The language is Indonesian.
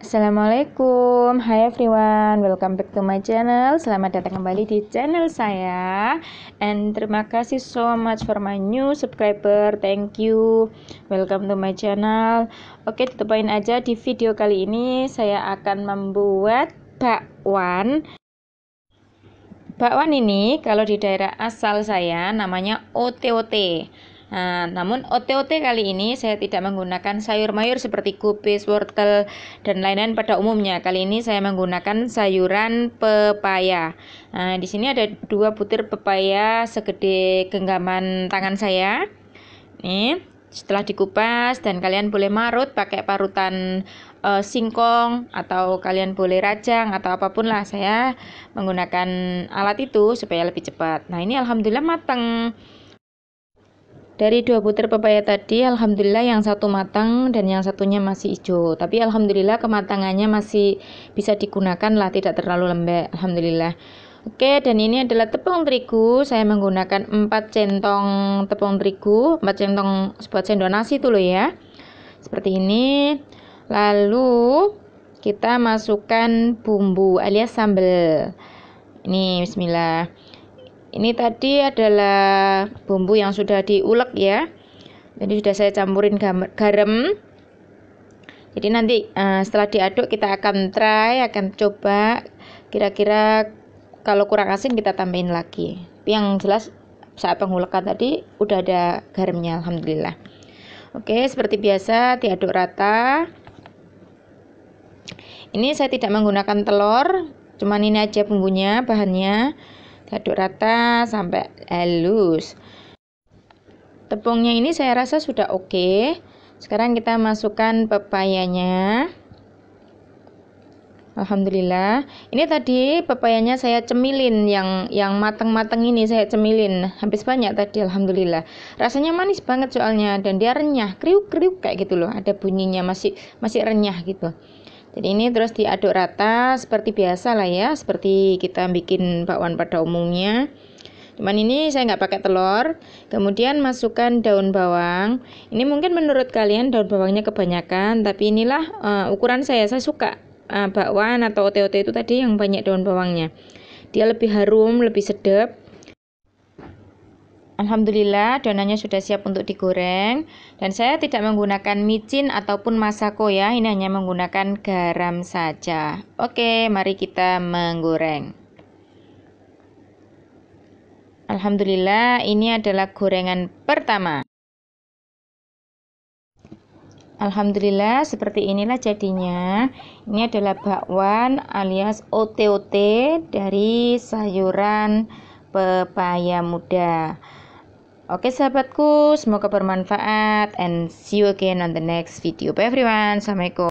Assalamualaikum, hai everyone, welcome back to my channel Selamat datang kembali di channel saya And terima kasih so much for my new subscriber, thank you Welcome to my channel Oke, ditemuin aja di video kali ini Saya akan membuat bakwan Bakwan ini kalau di daerah asal saya namanya OTOT -OT. Nah, namun OTOT kali ini saya tidak menggunakan sayur mayur seperti kubis, wortel, dan lain-lain pada umumnya. Kali ini saya menggunakan sayuran pepaya. Nah, di sini ada dua butir pepaya segede genggaman tangan saya. Nih, setelah dikupas dan kalian boleh marut pakai parutan e, singkong atau kalian boleh rajang atau apapun lah saya menggunakan alat itu supaya lebih cepat. Nah, ini alhamdulillah matang dari dua butir pepaya tadi alhamdulillah yang satu matang dan yang satunya masih hijau tapi alhamdulillah kematangannya masih bisa digunakan lah tidak terlalu lembek alhamdulillah Oke dan ini adalah tepung terigu saya menggunakan 4 centong tepung terigu 4 centong sebuah sendok nasi itu loh ya seperti ini lalu kita masukkan bumbu alias sambal ini bismillah ini tadi adalah bumbu yang sudah diulek ya. Jadi sudah saya campurin garam. Jadi nanti uh, setelah diaduk kita akan try, akan coba kira-kira kalau kurang asin kita tambahin lagi. yang jelas saat pengulekan tadi udah ada garamnya alhamdulillah. Oke, seperti biasa diaduk rata. Ini saya tidak menggunakan telur, cuman ini aja bumbunya, bahannya. Aduk rata sampai halus. Tepungnya ini saya rasa sudah oke. Sekarang kita masukkan pepayanya. Alhamdulillah. Ini tadi pepayanya saya cemilin yang yang mateng-mateng ini saya cemilin. Habis banyak tadi alhamdulillah. Rasanya manis banget soalnya dan dia renyah, kriuk-kriuk kayak gitu loh. Ada bunyinya masih masih renyah gitu. Jadi ini terus diaduk rata seperti biasa lah ya, seperti kita bikin bakwan pada umumnya. Cuman ini saya nggak pakai telur. Kemudian masukkan daun bawang. Ini mungkin menurut kalian daun bawangnya kebanyakan, tapi inilah uh, ukuran saya. Saya suka uh, bakwan atau ote-ote itu tadi yang banyak daun bawangnya. Dia lebih harum, lebih sedap. Alhamdulillah dananya sudah siap untuk digoreng dan saya tidak menggunakan micin ataupun masako ya ini hanya menggunakan garam saja oke mari kita menggoreng Alhamdulillah ini adalah gorengan pertama Alhamdulillah seperti inilah jadinya ini adalah bakwan alias OTOT dari sayuran pepaya muda Oke sahabatku, semoga bermanfaat and see you again on the next video. Bye everyone. Assalamualaikum.